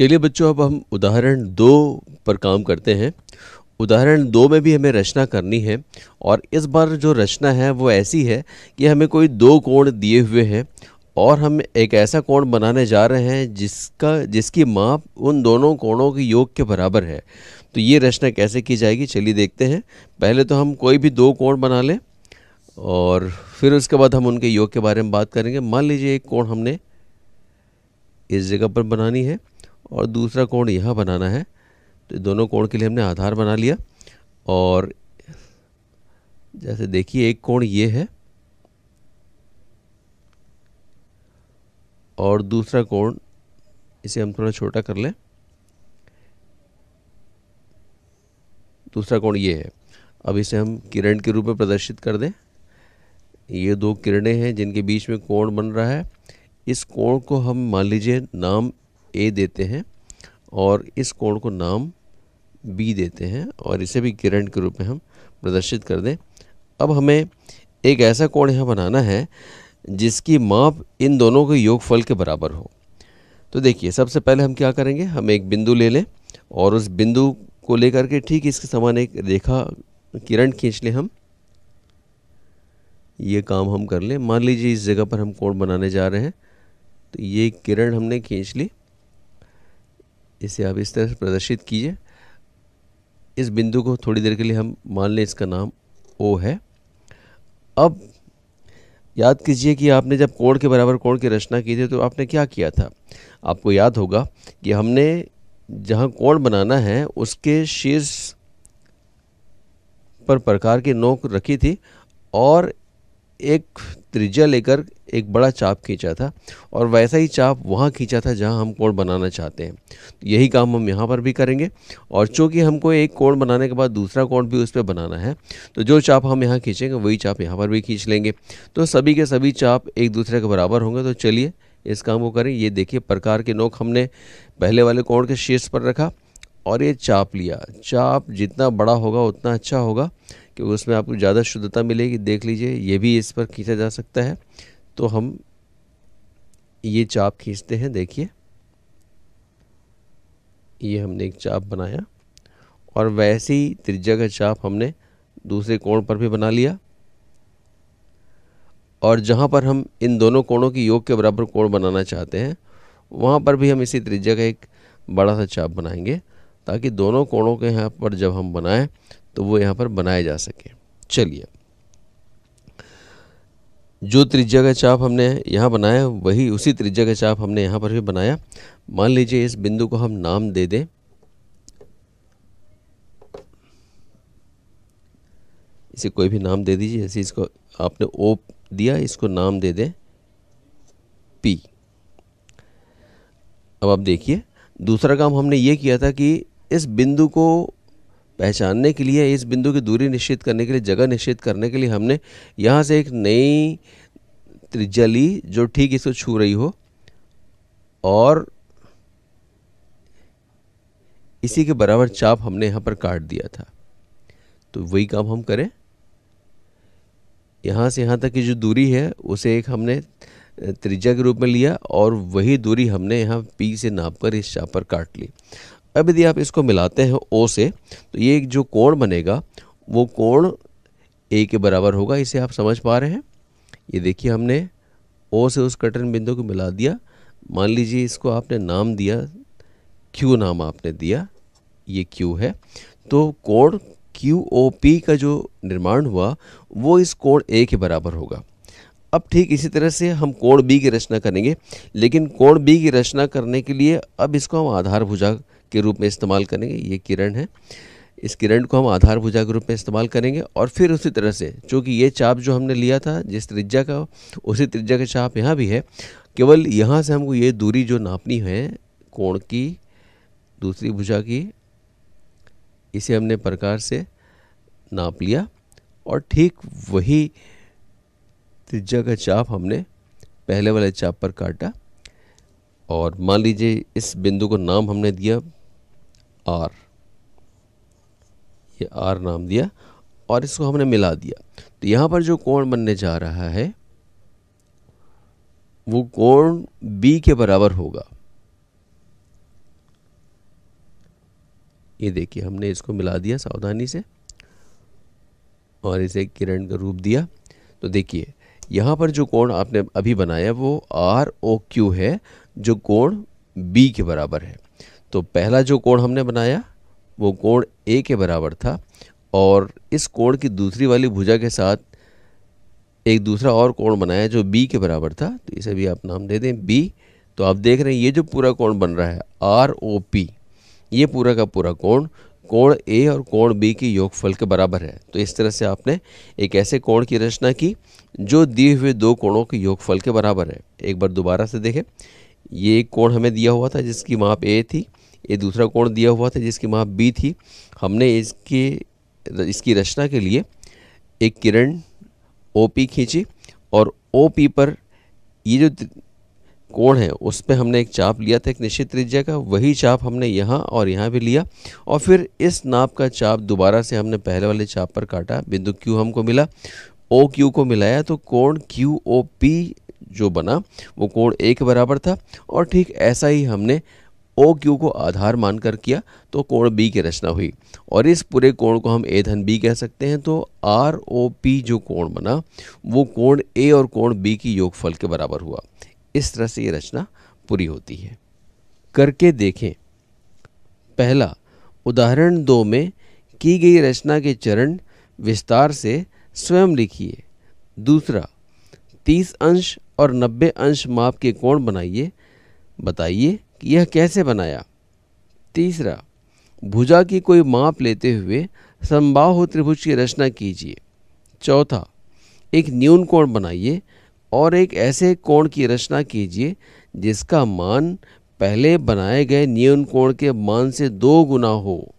चलिए बच्चों अब हम उदाहरण दो पर काम करते हैं उदाहरण दो में भी हमें रचना करनी है और इस बार जो रचना है वो ऐसी है कि हमें कोई दो कोण दिए हुए हैं और हम एक ऐसा कोण बनाने जा रहे हैं जिसका जिसकी माप उन दोनों कोणों के योग के बराबर है तो ये रचना कैसे की जाएगी चलिए देखते हैं पहले तो हम कोई भी दो कोण बना लें और फिर उसके बाद हम उनके योग के बारे में बात करेंगे मान लीजिए एक कोण हमने इस जगह पर बनानी है और दूसरा कोण यहाँ बनाना है तो दोनों कोण के लिए हमने आधार बना लिया और जैसे देखिए एक कोण ये है और दूसरा कोण इसे हम थोड़ा छोटा कर लें दूसरा कोण ये है अब इसे हम किरण के रूप में प्रदर्शित कर दें ये दो किरणें हैं जिनके बीच में कोण बन रहा है इस कोण को हम मान लीजिए नाम ए देते हैं और इस कोण को नाम बी देते हैं और इसे भी किरण के रूप में हम प्रदर्शित कर दें अब हमें एक ऐसा कोण यहाँ बनाना है जिसकी माप इन दोनों के योगफल के बराबर हो तो देखिए सबसे पहले हम क्या करेंगे हम एक बिंदु ले लें और उस बिंदु को लेकर के ठीक इसके समान एक रेखा किरण खींच लें हम ये काम हम कर लें मान लीजिए इस जगह पर हम कोण बनाने जा रहे हैं तो ये किरण हमने खींच ली इसे आप इस तरह से प्रदर्शित कीजिए इस बिंदु को थोड़ी देर के लिए हम मान लें इसका नाम ओ है अब याद कीजिए कि आपने जब कोण के बराबर कोण की रचना की थी तो आपने क्या किया था आपको याद होगा कि हमने जहाँ कोण बनाना है उसके शीर्ष पर प्रकार की नोक रखी थी और एक त्रिज्या लेकर एक बड़ा चाप खींचा था और वैसा ही चाप वहाँ खींचा था जहाँ हम कोण बनाना चाहते हैं तो यही काम हम यहाँ पर भी करेंगे और चूँकि हमको एक कोण बनाने के बाद दूसरा कोण भी उस पर बनाना है तो जो चाप हम यहाँ खींचेंगे वही चाप यहाँ पर भी खींच लेंगे तो सभी के सभी चाप एक दूसरे के बराबर होंगे तो चलिए इस काम को करें ये देखिए प्रकार के नोक हमने पहले वाले कोण के शीर्ष पर रखा और ये चाप लिया चाप जितना बड़ा होगा उतना अच्छा होगा क्योंकि उसमें आपको ज़्यादा शुद्धता मिलेगी देख लीजिए ये भी इस पर खींचा जा सकता है तो हम ये चाप खींचते हैं देखिए ये हमने एक चाप बनाया और वैसे ही त्रिज्या का चाप हमने दूसरे कोण पर भी बना लिया और जहाँ पर हम इन दोनों कोणों की योग के बराबर कोण बनाना चाहते हैं वहाँ पर भी हम इसी त्रिज्या का एक बड़ा सा चाप बनाएंगे ताकि दोनों कोणों के यहाँ पर जब हम बनाएं तो वो यहाँ पर बनाए जा सके चलिए जो त्रिज्या का चाप हमने यहाँ बनाया वही उसी त्रिज्या का चाप हमने यहाँ पर भी बनाया मान लीजिए इस बिंदु को हम नाम दे दें इसे कोई भी नाम दे दीजिए जैसे इसको आपने ओ दिया इसको नाम दे दें पी अब आप देखिए दूसरा काम हमने ये किया था कि इस बिंदु को पहचानने के लिए इस बिंदु की दूरी निश्चित करने के लिए जगह निश्चित करने के लिए हमने यहाँ से एक नई त्रिज्या ली जो ठीक इसको छू रही हो और इसी के बराबर चाप हमने यहाँ पर काट दिया था तो वही काम हम करें यहाँ से यहाँ तक की जो दूरी है उसे एक हमने त्रिज्या के रूप में लिया और वही दूरी हमने यहाँ पी से नाप कर इस चाप पर काट ली अब यदि आप इसको मिलाते हैं ओ से तो ये जो कोण बनेगा वो कोण ए के बराबर होगा इसे आप समझ पा रहे हैं ये देखिए हमने ओ से उस कटन बिंदु को मिला दिया मान लीजिए इसको आपने नाम दिया क्यू नाम आपने दिया ये क्यू है तो कोण क्यू ओ पी का जो निर्माण हुआ वो इस कोण ए के बराबर होगा अब ठीक इसी तरह से हम कोण बी की रचना करेंगे लेकिन कोण बी की रचना करने के लिए अब इसको हम आधार भुजा के रूप में इस्तेमाल करेंगे ये किरण है इस किरण को हम आधार भुजा के रूप में इस्तेमाल करेंगे और फिर उसी तरह से चूँकि ये चाप जो हमने लिया था जिस त्रिज्या का उसी त्रिज्या का चाप यहाँ भी है केवल यहाँ से हमको ये दूरी जो नापनी है कोण की दूसरी भुजा की इसे हमने प्रकार से नाप लिया और ठीक वही त्रिज्या का चाप हमने पहले वाले चाप पर काटा और मान लीजिए इस बिंदु को नाम हमने दिया आर ये आर नाम दिया और इसको हमने मिला दिया तो यहां पर जो कोण बनने जा रहा है वो कोण बी के बराबर होगा ये देखिए हमने इसको मिला दिया सावधानी से और इसे किरण का रूप दिया तो देखिए यहां पर जो कोण आपने अभी बनाया वो आर ओ क्यू है जो कोण बी के बराबर है तो पहला जो कोण हमने बनाया वो कोण ए के बराबर था और इस कोण की दूसरी वाली भुजा के साथ एक दूसरा और कोण बनाया जो बी के बराबर था तो इसे भी आप नाम दे दें बी तो आप देख रहे हैं ये जो पूरा कोण बन रहा है आर ओ पी ये पूरा का पूरा कोण कोण ए और कोण बी के योगफल के बराबर है तो इस तरह से आपने एक ऐसे कोण की रचना की जो दिए हुए दो कोणों के योगफल के बराबर है एक बार दोबारा से देखें ये एक कोण हमें दिया हुआ था जिसकी माप ए थी ये दूसरा कोण दिया हुआ था जिसकी माप बी थी हमने इसके इसकी रचना के लिए एक किरण ओ पी खींची और ओ पी पर ये जो कोण है उस पर हमने एक चाप लिया था एक निश्चित त्रिज्या का वही चाप हमने यहाँ और यहाँ भी लिया और फिर इस नाप का चाप दोबारा से हमने पहले वाले चाप पर काटा बिंदु क्यू हमको मिला ओ क्यू को मिलाया तो कोण क्यू ओ पी जो बना वो कोण एक के बराबर था और ठीक ऐसा ही हमने ओ क्यू को आधार मानकर किया तो कोण बी की रचना हुई और इस पूरे कोण को हम ए धन बी कह सकते हैं तो आर ओ पी जो कोण बना वो कोण ए और कोण बी की योगफल के बराबर हुआ इस तरह से ये रचना पूरी होती है करके देखें पहला उदाहरण दो में की गई रचना के चरण विस्तार से स्वयं लिखिए दूसरा तीस अंश और नब्बे अंश माप के कोण बनाइए बताइए यह कैसे बनाया तीसरा भुजा की कोई माप लेते हुए संभाव त्रिभुज की रचना कीजिए चौथा एक न्यून कोण बनाइए और एक ऐसे कोण की रचना कीजिए जिसका मान पहले बनाए गए न्यून कोण के मान से दो गुना हो